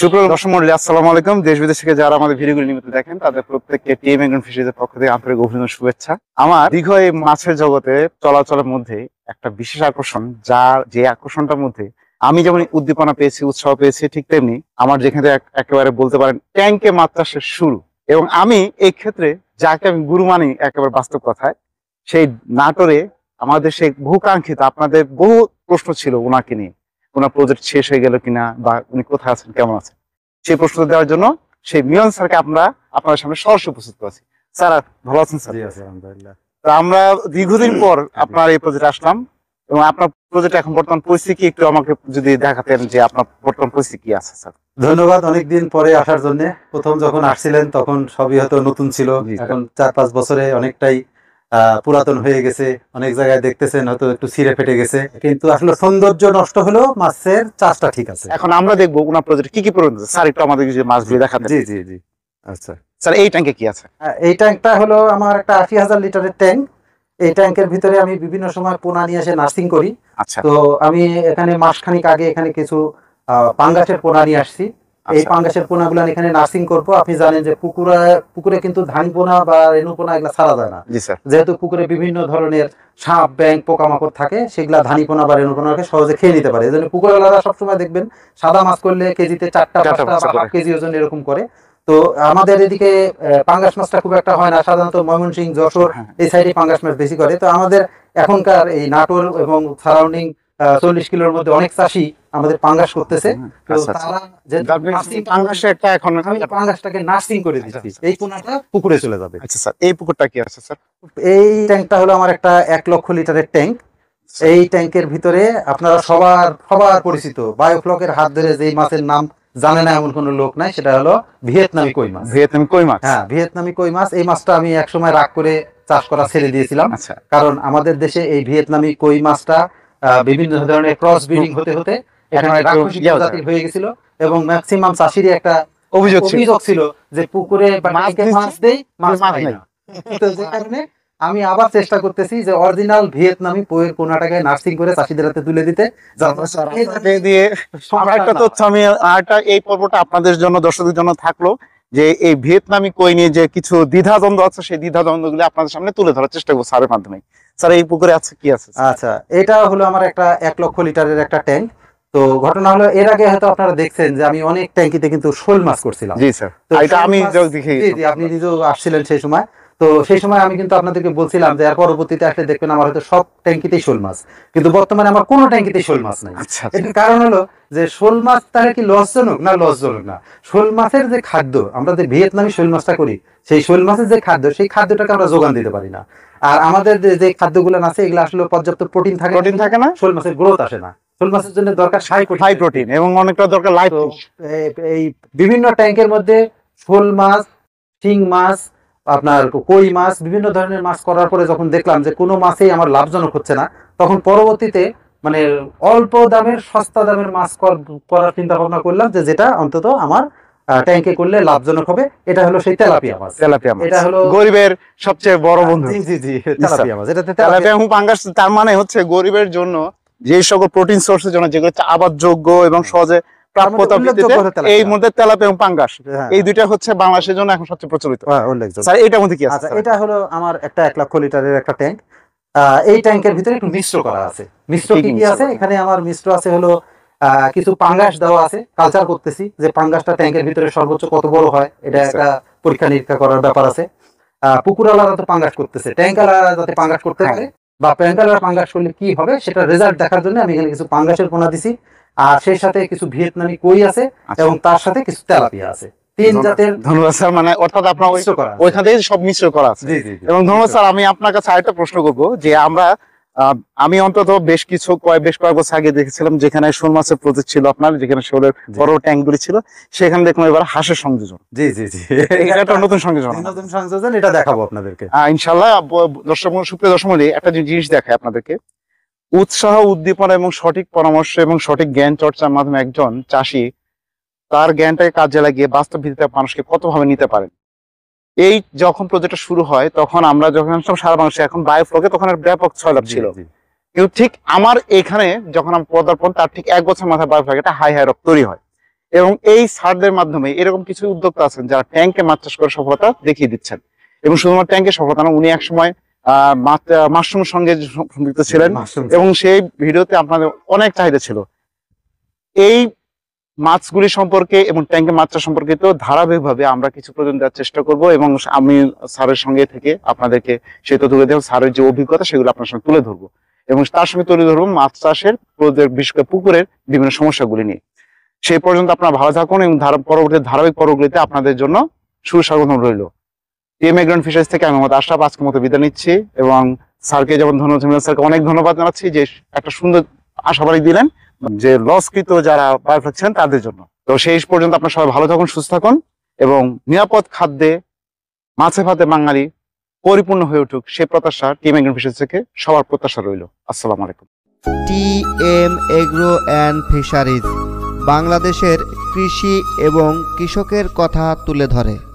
আলাইকুম যারা আমাদের তাদের পক্ষ থেকে শুভেচ্ছা আমার মাছের জগতে চলাচলের মধ্যে একটা বিশেষ আকর্ষণ যার যে আকর্ষণটার মধ্যে আমি যেমন উদ্দীপনা পেয়েছি উৎসাহ পেয়েছি ঠিক তেমনি আমার যেখানে একেবারে বলতে পারেন ট্যাঙ্কে মাছ চাষের শুরু এবং আমি এই ক্ষেত্রে যাকে আমি গুরু মানি একেবারে বাস্তব কথায় সেই নাটোরে আমাদের সেই বহুকাঙ্ক্ষিত আপনাদের বহু প্রশ্ন ছিল ওনাকে নিয়ে ওনার প্রজেক্ট শেষ হয়ে গেল কিনা বা উনি কোথায় আছেন কেমন আছেন সেই প্রশ্নটা দেওয়ার জন্য সেই মিলন স্যারকে আমরা আপনার সামনে সরস উপস্থিত করেছি স্যার ভালো আছেন স্যার আলহামদুলিল্লাহ আমরা দীর্ঘদিন পর আপনার এই প্রজেক্ট আসলাম এবং আপনার প্রজেক্ট এখন বর্তমান পরিস্থিতি কি একটু আমাকে যদি দেখাতেন যে আপনার বর্তমান পরিস্থিতি কি আছে স্যার ধন্যবাদ অনেকদিন পরে আসার জন্য প্রথম যখন আসছিলেন তখন সবই হয়তো নতুন ছিল এখন চার পাঁচ বছরে অনেকটাই পুরাতন হয়ে গেছে অনেক জায়গায় দেখতেছেন হয়তো একটু ছিঁড়ে ফেটে গেছে কিন্তু আসলে সৌন্দর্য নষ্ট হলেও মাছের চাষটা ঠিক আছে এখন আমরা দেখবো কি কি স্যার একটু আমাদের কিছু মাছগুলি দেখাতে জি জি জি আচ্ছা স্যার এই ট্যাঙ্কে কি আছে এই ট্যাঙ্কটা হলো আমার একটা আশি হাজার লিটারের ট্যাঙ্ক এই ট্যাঙ্কের ভিতরে আমি বিভিন্ন সময় পোনা নিয়ে এসে নার্সিং করি আচ্ছা তো আমি এখানে মাস মাসখানিক আগে এখানে কিছু পাঙ্গাসের পোনা নিয়ে আসছি এই আচ্ছা। পাঙ্গাসের পোনাগুলো এখানে নার্সিং করবো আপনি জানেন যে পুকুরে পুকুরে কিন্তু ধান পোনা বা রেণু পোনা এগুলা ছাড়া যায় না যেহেতু পুকুরে বিভিন্ন ধরনের সাপ ব্যাংক পোকামাকড় থাকে সেগুলা ধানি পোনা বা রেণু পোনাকে সহজে খেয়ে নিতে পারে এই জন্য পুকুরওয়ালারা সবসময় দেখবেন সাদা মাছ করলে কেজিতে চারটা পাঁচটা বা হাফ কেজি ওজন এরকম করে তো আমাদের এদিকে পাঙ্গাস মাছটা খুব একটা হয় না সাধারণত ময়মনসিং যশোর হ্যাঁ। এই সাইডে পাঙ্গাস মাছ বেশি করে তো আমাদের এখনকার এই নাটোর এবং সারাউন্ডিং চল্লিশ কিলোর মধ্যে অনেক চাষি আমাদের পাঙ্গাস করতেছে আচ্ছা, আচ্ছা। আমি আচ্ছা, এই ট্যাঙ্কটা হলো আমার একটা এক লক্ষ লিটারের ট্যাঙ্ক এই ট্যাঙ্কের ভিতরে আপনারা সবার সবার পরিচিত বায়োফ্লকের হাত ধরে যেই মাছের নাম জানে না এমন কোন লোক নাই সেটা হলো ভিয়েতনামি কই মাছ ভিয়েতনামি কই মাছ হ্যাঁ ভিয়েতনামি কই মাছ এই মাছটা আমি একসময় রাগ করে চাষ করা ছেড়ে দিয়েছিলাম কারণ আমাদের দেশে এই ভিয়েতনামি কই মাছটা বিভিন্ন ধরনের ক্রস ব্রিডিং হতে হতে এখানে রাক্ষসী জাতির হয়ে গেছিল এবং ম্যাক্সিমাম চাষিরই একটা অভিযোগ অভিযোগ ছিল যে পুকুরে মাছ দেই মাছ নাই তো যে কারণে আমি আবার চেষ্টা করতেছি যে অরিজিনাল ভিয়েতনামি পোয়ের কোনাটাকে নার্সিং করে চাষিদের হাতে তুলে দিতে দিয়ে একটা তথ্য আমি আরটা এই পর্বটা আপনাদের জন্য দর্শকদের জন্য থাকলো যে এই ভিয়েতনামি কই নিয়ে যে কিছু দ্বিধাদ্বন্দ্ব আছে সেই দ্বিধাদ্বন্দ্বগুলো আপনাদের সামনে তুলে ধরার চেষ্টা করবো স্যারের মাধ্যমে স্যার এই পুকুরে আছে কি আছে আচ্ছা এটা হলো আমার একটা এক লক্ষ লিটারের একটা ট্যাঙ্ক তো ঘটনা হলো এর আগে হয়তো আপনারা দেখছেন যে আমি অনেক ট্যাঙ্কিতে কিন্তু শোল মাছ করছিলাম জি স্যার এটা আমি দেখি জি আপনি নিজেও আসছিলেন সেই সময় তো সেই সময় আমি কিন্তু আপনাদেরকে বলছিলাম যে এর পরবর্তীতে আসলে দেখবেন আমার হয়তো সব ট্যাঙ্কিতেই শোল মাছ কিন্তু বর্তমানে আমার কোনো ট্যাঙ্কিতে শোল মাছ নাই আচ্ছা, আচ্ছা। এটার কারণ হলো যে শোল মাছ তারা কি লসজনক না লসজনক না শোল মাছের যে খাদ্য আমরা যে ভিয়েতনামি শোল মাছটা করি সেই শোল মাছের যে খাদ্য সেই খাদ্যটাকে আমরা যোগান দিতে পারি না আর আমাদের যে খাদ্যগুলো আছে এগুলো আসলে পর্যাপ্ত প্রোটিন থাকে প্রোটিন থাকে না শোল মাছের গ্রোথ আসে না শোল মাছের জন্য দরকার প্রোটিন এবং অনেকটা দরকার লাইফ এই বিভিন্ন ট্যাঙ্কের মধ্যে শোল মাছ শিং মাছ আপনার কই মাছ বিভিন্ন ধরনের মাছ করার পরে যখন দেখলাম যে কোনো মাছেই আমার লাভজনক হচ্ছে না তখন পরবর্তীতে মানে অল্প দামের সস্তা দামের মাছ করার চিন্তা ভাবনা করলাম যে যেটা অন্তত আমার ট্যাঙ্কে করলে লাভজনক হবে এটা হলো সেই তেলাপিয়া মাছ তেলাপিয়া মাছ এটা হলো গরিবের সবচেয়ে বড় বন্ধু জি জি জি তেলাপিয়া মাছ এটাতে তেলাপিয়া হুম পাঙ্গাস তার মানে হচ্ছে গরিবের জন্য যে সকল প্রোটিন সোর্সের জন্য যেগুলো আবাদযোগ্য এবং সহজে হ্যাঁ। হ্যাঁ, আচ্ছা, ট্যাঙ্ক ভিতরে কিছু পাঙ্গাস দেওয়া আছে কালচার করতেছি যে পাঙ্গাসটা ট্যাঙ্কের ভিতরে সর্বোচ্চ কত বড় হয় এটা একটা পরীক্ষা নিরীক্ষা করার ব্যাপার আছে পুকুরালারা তো পাঙ্গাস করতেছে ট্যাঙ্কালারা যাতে পাঙ্গাস করতে হ্যাঁ। পারে বা প্যাঙ্কালারা পাঙ্গাস করলে কি হবে সেটা রেজাল্ট দেখার জন্য আমি এখানে কিছু পাঙ্গাসের পোনা দিছি আর সেই সাথে কিছু ভিয়েতনামি কই আছে আচ্ছা। এবং তার সাথে কিছু তেলাপিয়া আছে আমি অন্তত বেশ কিছু কয়েক বেশ কয়েক বছর আগে দেখেছিলাম যেখানে শোল মাছের প্রজেক্ট ছিল আপনার যেখানে শোলের বড় ট্যাঙ্ক গুলি ছিল সেখানে দেখলাম এবার হাঁসের সংযোজন জি নতুন সংযোজন নতুন সংযোজন এটা দেখাবো আপনাদেরকে ইনশাল্লাহ দর্শক সুপ্রিয় দর্শক একটা জিনিস দেখায় আপনাদেরকে উৎসাহ উদ্দীপনা এবং সঠিক পরামর্শ এবং সঠিক জ্ঞান চর্চার মাধ্যমে একজন চাষি তার জ্ঞানটাকে কাজে লাগিয়ে বাস্তব ভিত্তিতে মানুষকে কতভাবে নিতে পারেন এই যখন প্রজেক্টটা শুরু হয় তখন আমরা যখন সারা মানুষ এখন বায়োফ্লকে তখন ব্যাপক ছয়লাভ ছিল কিন্তু ঠিক আমার এখানে যখন আমি পদার্পণ তার ঠিক এক বছর মাথায় বায়োফ্লক এটা হাই হাই রক তৈরি হয় এবং এই সারদের মাধ্যমে এরকম কিছু উদ্যোক্তা আছেন যারা ট্যাঙ্কে মাছ চাষ করে সফলতা দেখিয়ে দিচ্ছেন এবং শুধুমাত্র ট্যাঙ্কে সফলতা না উনি এক সময় মাশরুমের সঙ্গে সম্পৃক্ত ছিলেন এবং সেই ভিডিওতে আপনাদের অনেক চাহিদা ছিল এই মাছগুলি সম্পর্কে এবং ট্যাঙ্কের মাছটা সম্পর্কিত ধারাবাহিকভাবে আমরা কিছু প্রয়োজন দেওয়ার চেষ্টা করব এবং আমি স্যারের সঙ্গে থেকে আপনাদেরকে তো তুলে দেবো স্যারের যে অভিজ্ঞতা সেগুলো আপনার সঙ্গে তুলে ধরবো এবং তার সঙ্গে তুলে ধরবো মাছ চাষের বিশেষ করে পুকুরের বিভিন্ন সমস্যাগুলি নিয়ে সেই পর্যন্ত আপনারা ভালো থাকুন এবং পরবর্তী ধারাবাহিক পর্বগুলিতে আপনাদের জন্য সুস্বাগতম রইল টিএম ফিশারিজ থেকে আমি আমার আশা আজকের মতো বিদায় নিচ্ছি এবং স্যারকে যেমন ধন্যবাদ স্যারকে অনেক ধন্যবাদ জানাচ্ছি যে একটা সুন্দর আশাবাদী দিলেন যে লসকৃত যারা বায়োফ্লেক ছিলেন তাদের জন্য তো সেই পর্যন্ত আপনার সবাই ভালো থাকুন সুস্থ থাকুন এবং নিরাপদ খাদ্যে মাছে ভাতে বাঙালি পরিপূর্ণ হয়ে উঠুক সে প্রত্যাশা টিএম এগ্রো ফিশারিজ থেকে সবার প্রত্যাশা রইল আসসালামু আলাইকুম টিএম এগ্রো অ্যান্ড ফিশারিজ বাংলাদেশের কৃষি এবং কৃষকের কথা তুলে ধরে